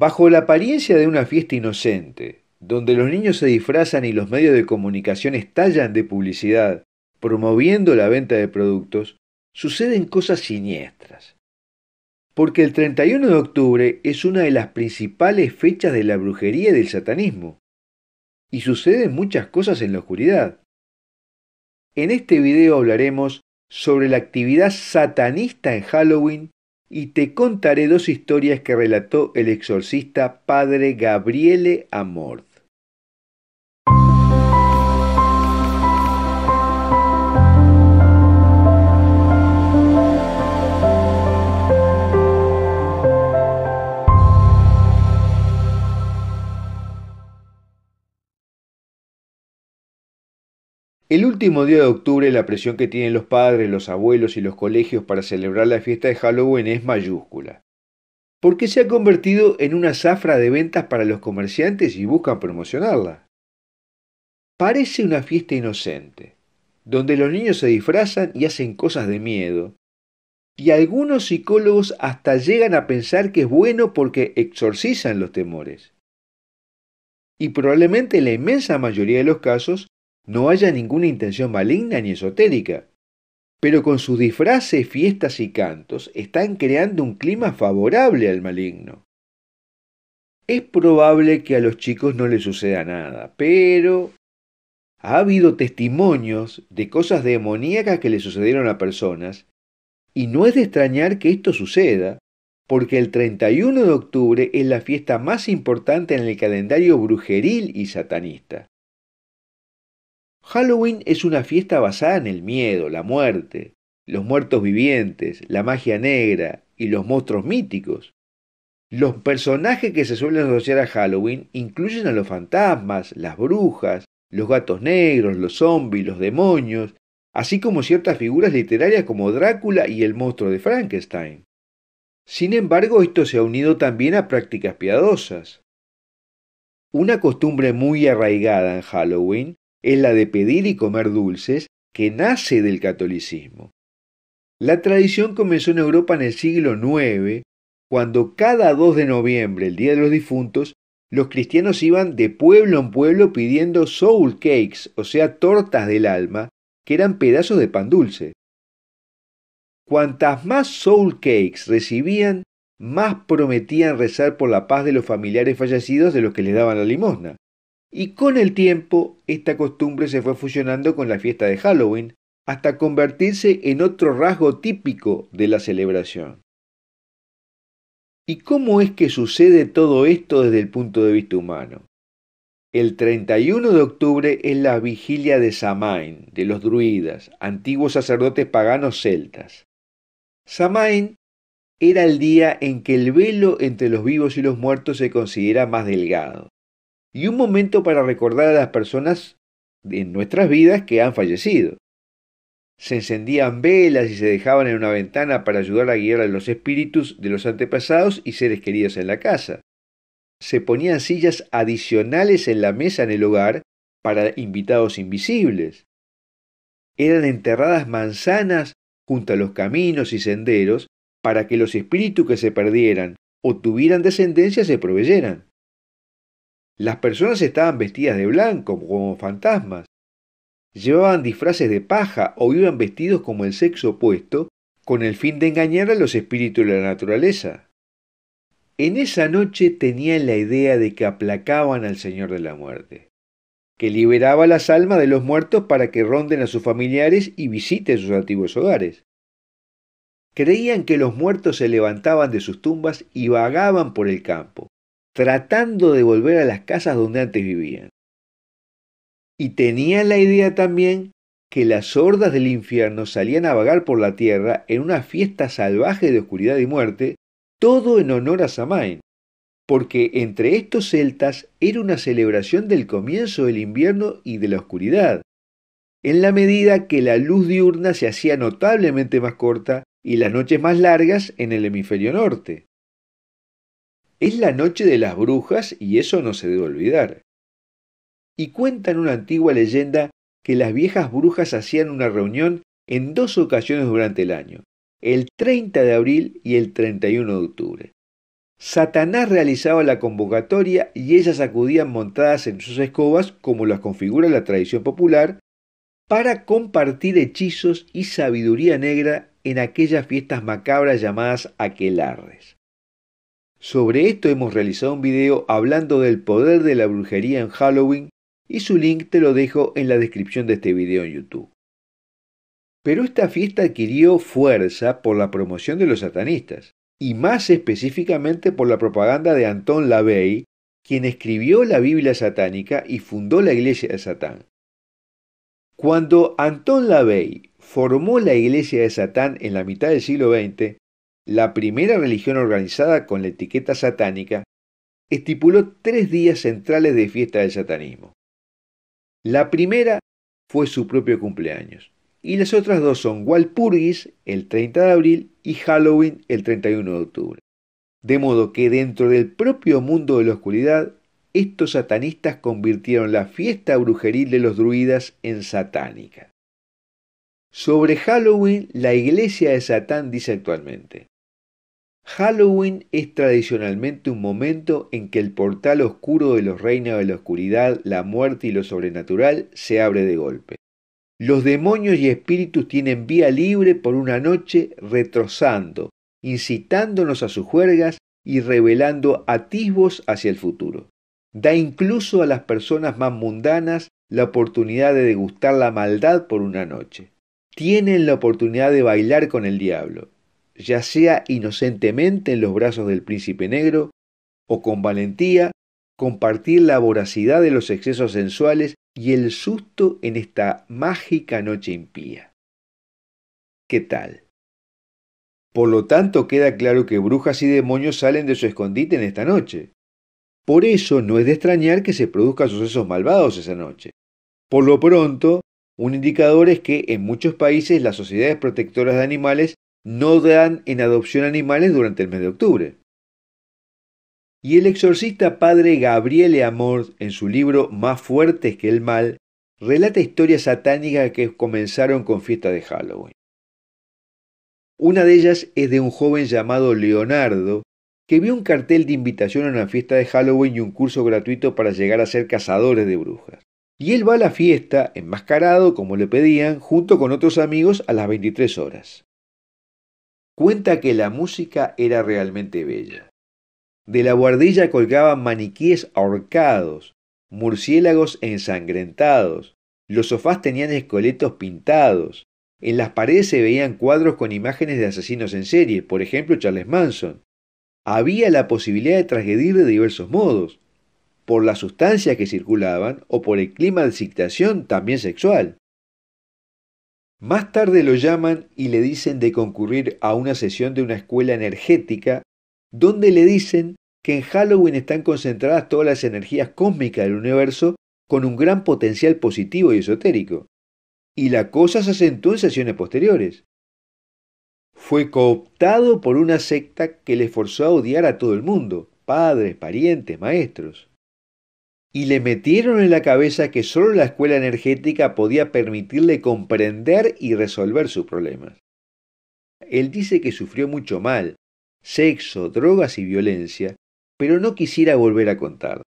Bajo la apariencia de una fiesta inocente, donde los niños se disfrazan y los medios de comunicación estallan de publicidad, promoviendo la venta de productos, suceden cosas siniestras. Porque el 31 de octubre es una de las principales fechas de la brujería y del satanismo. Y suceden muchas cosas en la oscuridad. En este video hablaremos sobre la actividad satanista en Halloween y te contaré dos historias que relató el exorcista padre Gabriele Amort. El último día de octubre la presión que tienen los padres, los abuelos y los colegios para celebrar la fiesta de Halloween es mayúscula. Porque se ha convertido en una zafra de ventas para los comerciantes y buscan promocionarla. Parece una fiesta inocente, donde los niños se disfrazan y hacen cosas de miedo. Y algunos psicólogos hasta llegan a pensar que es bueno porque exorcizan los temores. Y probablemente en la inmensa mayoría de los casos no haya ninguna intención maligna ni esotérica. Pero con sus disfraces, fiestas y cantos están creando un clima favorable al maligno. Es probable que a los chicos no les suceda nada, pero ha habido testimonios de cosas demoníacas que le sucedieron a personas, y no es de extrañar que esto suceda, porque el 31 de octubre es la fiesta más importante en el calendario brujeril y satanista. Halloween es una fiesta basada en el miedo, la muerte, los muertos vivientes, la magia negra y los monstruos míticos. Los personajes que se suelen asociar a Halloween incluyen a los fantasmas, las brujas, los gatos negros, los zombies, los demonios, así como ciertas figuras literarias como Drácula y el monstruo de Frankenstein. Sin embargo, esto se ha unido también a prácticas piadosas. Una costumbre muy arraigada en Halloween es la de pedir y comer dulces, que nace del catolicismo. La tradición comenzó en Europa en el siglo IX, cuando cada 2 de noviembre, el Día de los Difuntos, los cristianos iban de pueblo en pueblo pidiendo soul cakes, o sea, tortas del alma, que eran pedazos de pan dulce. Cuantas más soul cakes recibían, más prometían rezar por la paz de los familiares fallecidos de los que les daban la limosna. Y con el tiempo, esta costumbre se fue fusionando con la fiesta de Halloween hasta convertirse en otro rasgo típico de la celebración. ¿Y cómo es que sucede todo esto desde el punto de vista humano? El 31 de octubre es la vigilia de Samain, de los druidas, antiguos sacerdotes paganos celtas. Samain era el día en que el velo entre los vivos y los muertos se considera más delgado y un momento para recordar a las personas en nuestras vidas que han fallecido. Se encendían velas y se dejaban en una ventana para ayudar a guiar a los espíritus de los antepasados y seres queridos en la casa. Se ponían sillas adicionales en la mesa en el hogar para invitados invisibles. Eran enterradas manzanas junto a los caminos y senderos para que los espíritus que se perdieran o tuvieran descendencia se proveyeran. Las personas estaban vestidas de blanco, como fantasmas. Llevaban disfraces de paja o iban vestidos como el sexo opuesto, con el fin de engañar a los espíritus de la naturaleza. En esa noche tenían la idea de que aplacaban al Señor de la Muerte, que liberaba las almas de los muertos para que ronden a sus familiares y visiten sus antiguos hogares. Creían que los muertos se levantaban de sus tumbas y vagaban por el campo, tratando de volver a las casas donde antes vivían. Y tenía la idea también que las hordas del infierno salían a vagar por la tierra en una fiesta salvaje de oscuridad y muerte, todo en honor a Samain, porque entre estos celtas era una celebración del comienzo del invierno y de la oscuridad, en la medida que la luz diurna se hacía notablemente más corta y las noches más largas en el hemisferio norte. Es la noche de las brujas y eso no se debe olvidar. Y cuentan una antigua leyenda que las viejas brujas hacían una reunión en dos ocasiones durante el año, el 30 de abril y el 31 de octubre. Satanás realizaba la convocatoria y ellas acudían montadas en sus escobas, como las configura la tradición popular, para compartir hechizos y sabiduría negra en aquellas fiestas macabras llamadas aquelarres. Sobre esto hemos realizado un video hablando del poder de la brujería en Halloween y su link te lo dejo en la descripción de este video en YouTube. Pero esta fiesta adquirió fuerza por la promoción de los satanistas, y más específicamente por la propaganda de Anton LaVey, quien escribió la Biblia satánica y fundó la Iglesia de Satán. Cuando Anton LaVey formó la Iglesia de Satán en la mitad del siglo XX, la primera religión organizada con la etiqueta satánica, estipuló tres días centrales de fiesta del satanismo. La primera fue su propio cumpleaños, y las otras dos son Walpurgis el 30 de abril y Halloween el 31 de octubre. De modo que dentro del propio mundo de la oscuridad, estos satanistas convirtieron la fiesta brujeril de los druidas en satánica. Sobre Halloween, la iglesia de Satán dice actualmente, Halloween es tradicionalmente un momento en que el portal oscuro de los reinos de la oscuridad, la muerte y lo sobrenatural se abre de golpe. Los demonios y espíritus tienen vía libre por una noche retrozando, incitándonos a sus juergas y revelando atisbos hacia el futuro. Da incluso a las personas más mundanas la oportunidad de degustar la maldad por una noche. Tienen la oportunidad de bailar con el diablo, ya sea inocentemente en los brazos del príncipe negro, o con valentía compartir la voracidad de los excesos sensuales y el susto en esta mágica noche impía. ¿Qué tal? Por lo tanto, queda claro que brujas y demonios salen de su escondite en esta noche. Por eso no es de extrañar que se produzcan sucesos malvados esa noche. Por lo pronto, un indicador es que en muchos países las sociedades protectoras de animales no dan en adopción animales durante el mes de octubre. Y el exorcista padre Gabriel Amor, en su libro Más fuertes que el mal, relata historias satánicas que comenzaron con fiesta de Halloween. Una de ellas es de un joven llamado Leonardo, que vio un cartel de invitación a una fiesta de Halloween y un curso gratuito para llegar a ser cazadores de brujas. Y él va a la fiesta, enmascarado, como le pedían, junto con otros amigos a las 23 horas cuenta que la música era realmente bella. De la guardilla colgaban maniquíes ahorcados, murciélagos ensangrentados, los sofás tenían esqueletos pintados, en las paredes se veían cuadros con imágenes de asesinos en serie, por ejemplo Charles Manson. Había la posibilidad de transgredir de diversos modos, por las sustancias que circulaban o por el clima de excitación también sexual. Más tarde lo llaman y le dicen de concurrir a una sesión de una escuela energética, donde le dicen que en Halloween están concentradas todas las energías cósmicas del universo con un gran potencial positivo y esotérico. Y la cosa se acentuó en sesiones posteriores. Fue cooptado por una secta que le forzó a odiar a todo el mundo, padres, parientes, maestros y le metieron en la cabeza que solo la escuela energética podía permitirle comprender y resolver sus problemas. Él dice que sufrió mucho mal, sexo, drogas y violencia, pero no quisiera volver a contar.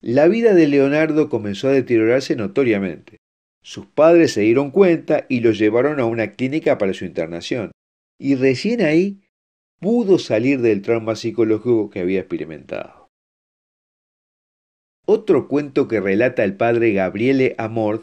La vida de Leonardo comenzó a deteriorarse notoriamente. Sus padres se dieron cuenta y lo llevaron a una clínica para su internación, y recién ahí pudo salir del trauma psicológico que había experimentado. Otro cuento que relata el padre Gabriele Amort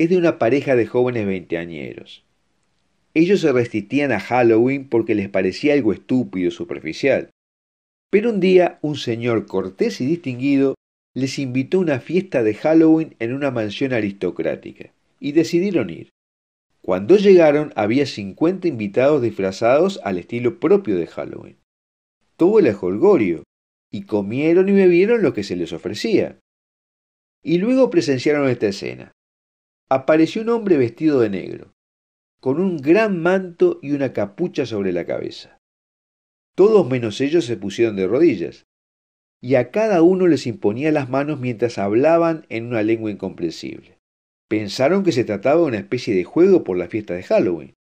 es de una pareja de jóvenes veinteañeros. Ellos se resistían a Halloween porque les parecía algo estúpido y superficial. Pero un día un señor cortés y distinguido les invitó a una fiesta de Halloween en una mansión aristocrática, y decidieron ir. Cuando llegaron había 50 invitados disfrazados al estilo propio de Halloween. Todo el jolgorio, y comieron y bebieron lo que se les ofrecía. Y luego presenciaron esta escena. Apareció un hombre vestido de negro, con un gran manto y una capucha sobre la cabeza. Todos menos ellos se pusieron de rodillas, y a cada uno les imponía las manos mientras hablaban en una lengua incomprensible. Pensaron que se trataba de una especie de juego por la fiesta de Halloween,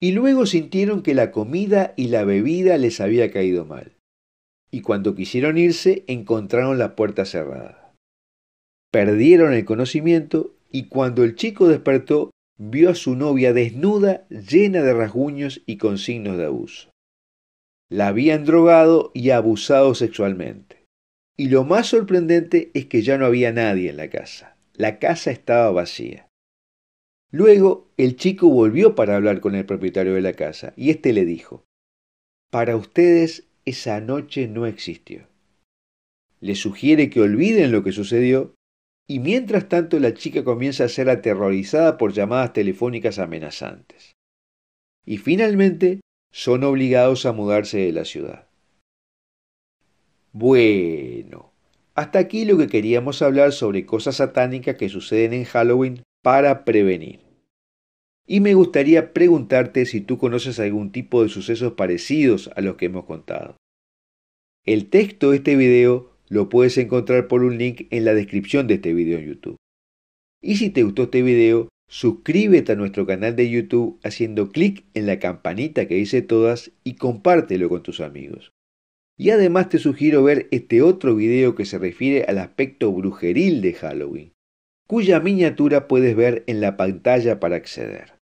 y luego sintieron que la comida y la bebida les había caído mal y cuando quisieron irse encontraron la puerta cerrada. Perdieron el conocimiento y cuando el chico despertó vio a su novia desnuda, llena de rasguños y con signos de abuso. La habían drogado y abusado sexualmente. Y lo más sorprendente es que ya no había nadie en la casa. La casa estaba vacía. Luego el chico volvió para hablar con el propietario de la casa y éste le dijo, Para ustedes esa noche no existió. Le sugiere que olviden lo que sucedió y mientras tanto la chica comienza a ser aterrorizada por llamadas telefónicas amenazantes. Y finalmente son obligados a mudarse de la ciudad. Bueno, hasta aquí lo que queríamos hablar sobre cosas satánicas que suceden en Halloween para prevenir. Y me gustaría preguntarte si tú conoces algún tipo de sucesos parecidos a los que hemos contado. El texto de este video lo puedes encontrar por un link en la descripción de este video en YouTube. Y si te gustó este video, suscríbete a nuestro canal de YouTube haciendo clic en la campanita que dice todas y compártelo con tus amigos. Y además te sugiero ver este otro video que se refiere al aspecto brujeril de Halloween, cuya miniatura puedes ver en la pantalla para acceder.